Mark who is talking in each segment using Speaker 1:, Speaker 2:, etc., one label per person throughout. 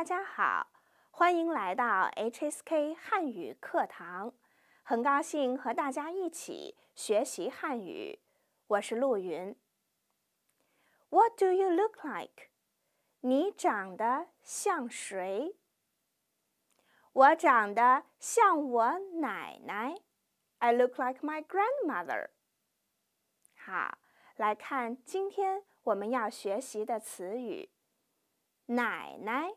Speaker 1: 大家好，欢迎来到 HSK 汉语课堂，很高兴和大家一起学习汉语。我是陆云。What do you look like？你长得像谁？我长得像我奶奶。I look like my grandmother。好，来看今天我们要学习的词语，奶奶。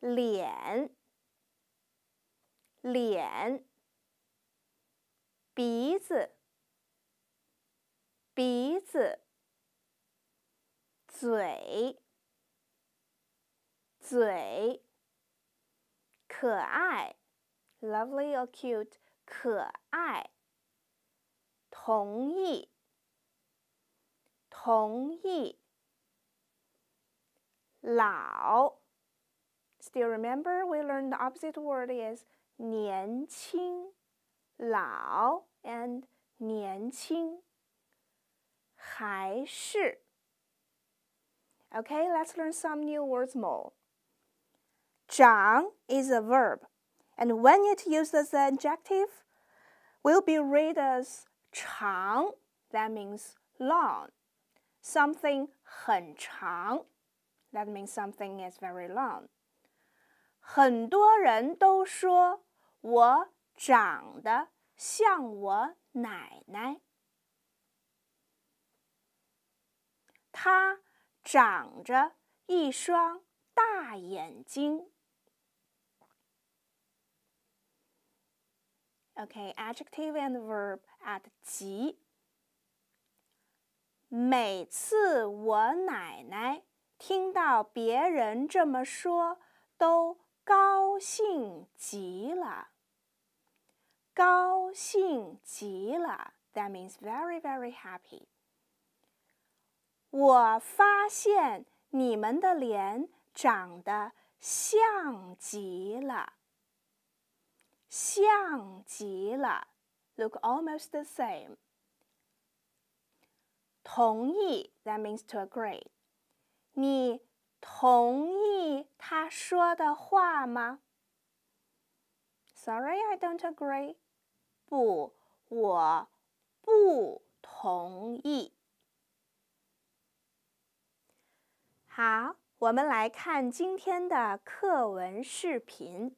Speaker 1: 脸，脸，鼻子，鼻子，嘴，嘴，可爱，lovely or cute，可爱。同意，同意，老。Still remember we learned the opposite word is 年轻, lao and 年轻. Okay, let's learn some new words more. 长 is a verb, and when it used as an adjective, will be read as 长, that means long. Something 很长, that means something is very long. 很多人都说我长得像我奶奶。她长着一双大眼睛。OK，adjective and verb at G。每次我奶奶听到别人这么说，都。高兴极了。高兴极了，that means very very happy. happy。我发现你们的脸长得像极了，像极了，look almost the same。同意，that means to agree。你同意他说的话吗？Sorry, I don't agree. 不，我不同意。好，我们来看今天的课文视频。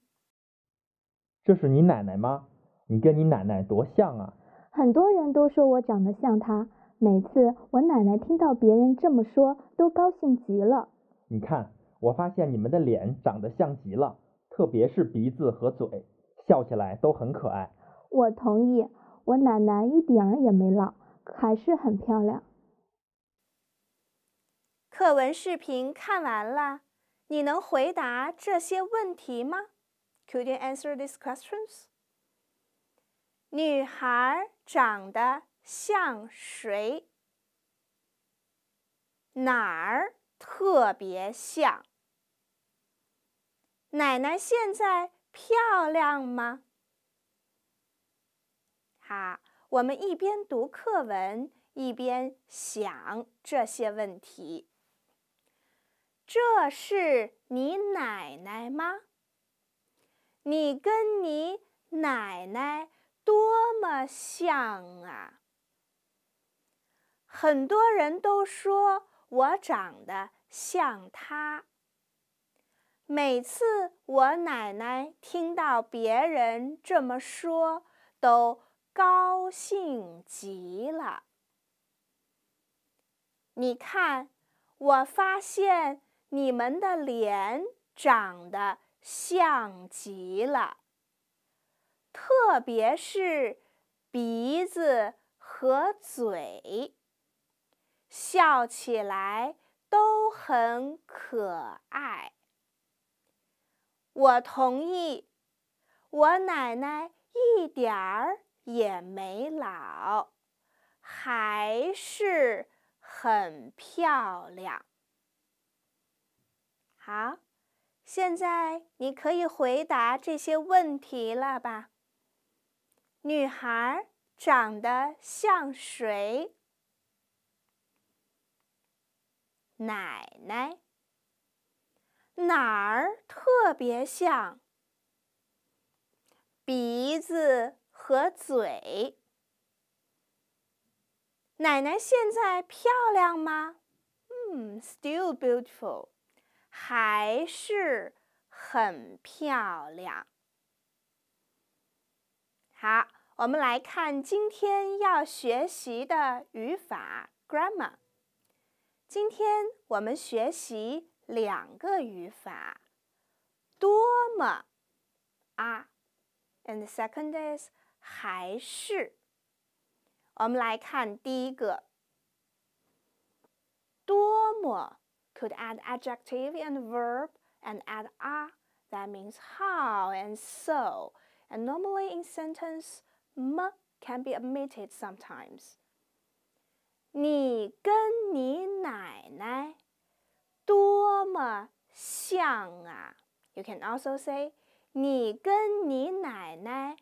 Speaker 1: 这是你奶奶吗？你跟你奶奶多像啊！很多人都说我长得像她。每次我奶奶听到别人这么说，都高兴极了。你看，我发现你们的脸长得像极了，特别是鼻子和嘴，笑起来都很可爱。我同意，我奶奶一点儿也没老，还是很漂亮。课文视频看完了，你能回答这些问题吗？Could you answer these questions? 女孩长得像谁？哪儿？特别像。奶奶现在漂亮吗？好，我们一边读课文一边想这些问题。这是你奶奶吗？你跟你奶奶多么像啊！很多人都说。我长得像他。每次我奶奶听到别人这么说，都高兴极了。你看，我发现你们的脸长得像极了，特别是鼻子和嘴。笑起来都很可爱。我同意，我奶奶一点儿也没老，还是很漂亮。好，现在你可以回答这些问题了吧？女孩长得像谁？奶奶哪儿特别像鼻子和嘴？奶奶现在漂亮吗？嗯，still beautiful，还是很漂亮。好，我们来看今天要学习的语法 grammar。今天我们学习两个语法，多么啊，and the second is 还是。我们来看第一个，多么 could add adjective and verb and add a that means how and so and normally in sentence can be omitted sometimes. 你跟你奶奶多么像啊！You can also say 你跟你奶奶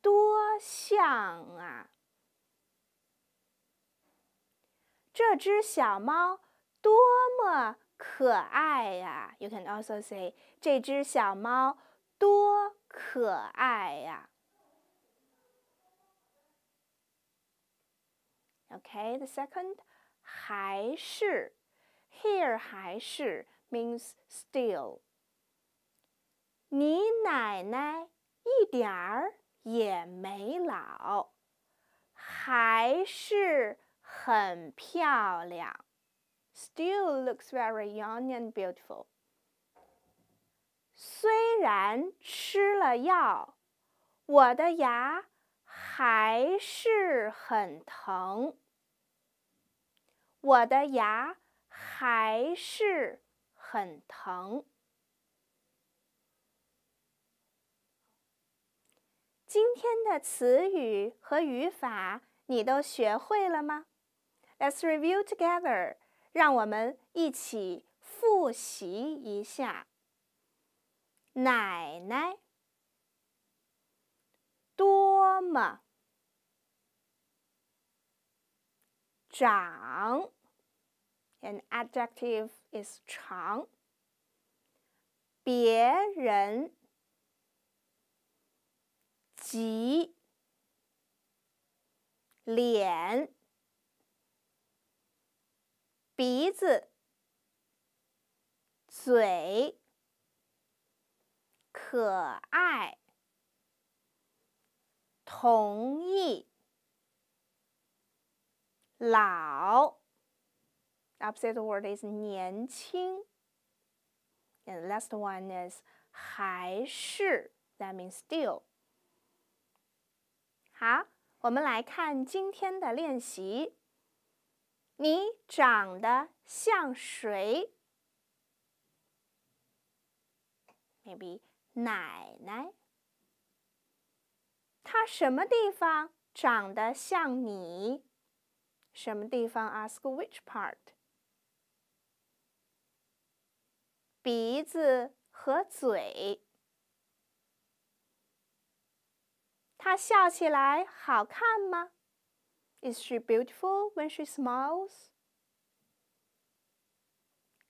Speaker 1: 多像啊！这只小猫多么可爱呀！You can also say 这只小猫多可爱呀！Okay, the second, 还是 here 还是 means still. 你奶奶一点儿也没老，还是很漂亮。Still looks very young and beautiful. 虽然吃了药，我的牙还是很疼。我的牙还是很疼。今天的词语和语法你都学会了吗？Let's review together，让我们一起复习一下。奶奶，多么。长，an adjective is 长。别人，急脸，鼻子，嘴，可爱，同意。老，opposite word is 年轻。And last one is 还是，that means still。好，我们来看今天的练习。你长得像谁？Maybe 奶奶。她什么地方长得像你？什么地方？Ask which part。鼻子和嘴。她笑起来好看吗？Is she beautiful when she smiles？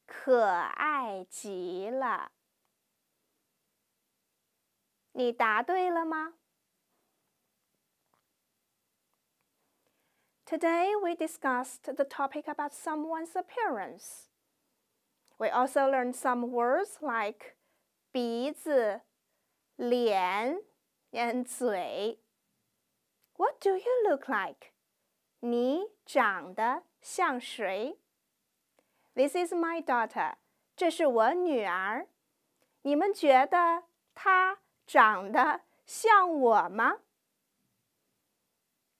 Speaker 1: 可爱极了。你答对了吗？Today we discussed the topic about someone's appearance. We also learned some words like "脸", and 嘴. What do you look like? 你长得像谁? This is my daughter.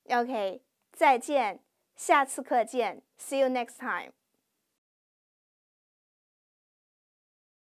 Speaker 1: Okay. 再见，下次课见。See you next time.